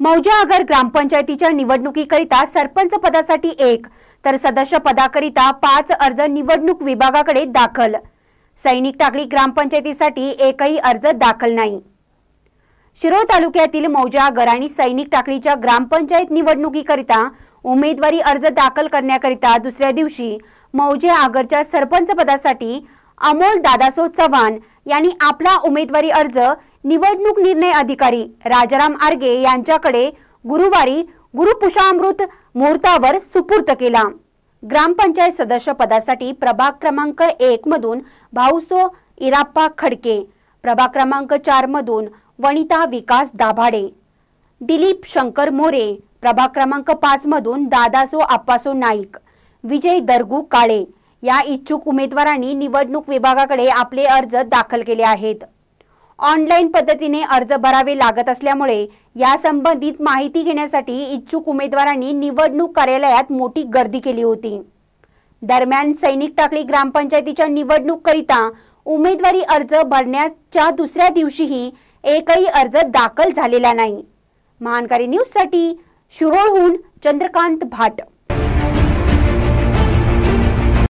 मौजा आगर ग्रामपंचायतीच्या निवडणुकीकरिता सरपंच पदासाठी एक तर सदस्य पदाकरिता पाच अर्ज निवडणूक विभागाकडे दाखल सैनिक टाकळी ग्रामपंचायतीसाठी एकही अर्ज दाखल नाही शिरोळ तालुक्यातील मौजा आगर आणि सैनिक टाकळीच्या ग्रामपंचायत निवडणुकीकरिता उमेदवारी अर्ज दाखल करण्याकरिता दुसऱ्या दिवशी मौजे आगरच्या सरपंच पदासाठी अमोल दादासो चव्हाण यांनी आपला उमेदवारी अर्ज निवडणूक निर्णय अधिकारी राजाराम आर्गे यांच्याकडे गुरुवारी गुरुपुषामृत मुहूर्तावर सुपूर्त केला ग्रामपंचायत सदस्य पदासाठी प्रभाग क्रमांक एक मधून भाऊसो इराप्पा खडके प्रभाग क्रमांक चार मधून वनिता विकास दाभाडे दिलीप शंकर मोरे प्रभाग क्रमांक पाच मधून दादासो आप्पासो नाईक विजय दर्गू काळे या इच्छुक उमेदवारांनी निवडणूक विभागाकडे आपले अर्ज दाखल केले आहेत ऑनलाईन पद्धतीने अर्ज भरावे लागत असल्यामुळे या संबंधित माहिती घेण्यासाठी इच्छुक उमेदवारांनी निवडणूक कार्यालयात मोठी गर्दी केली होती दरम्यान सैनिक टाकळी ग्रामपंचायतीच्या निवडणूककरिता उमेदवारी अर्ज भरण्याच्या दुसऱ्या दिवशीही एकही अर्ज दाखल झालेला नाही महानकारी न्यूजसाठी शिरोळहून चंद्रकांत भाट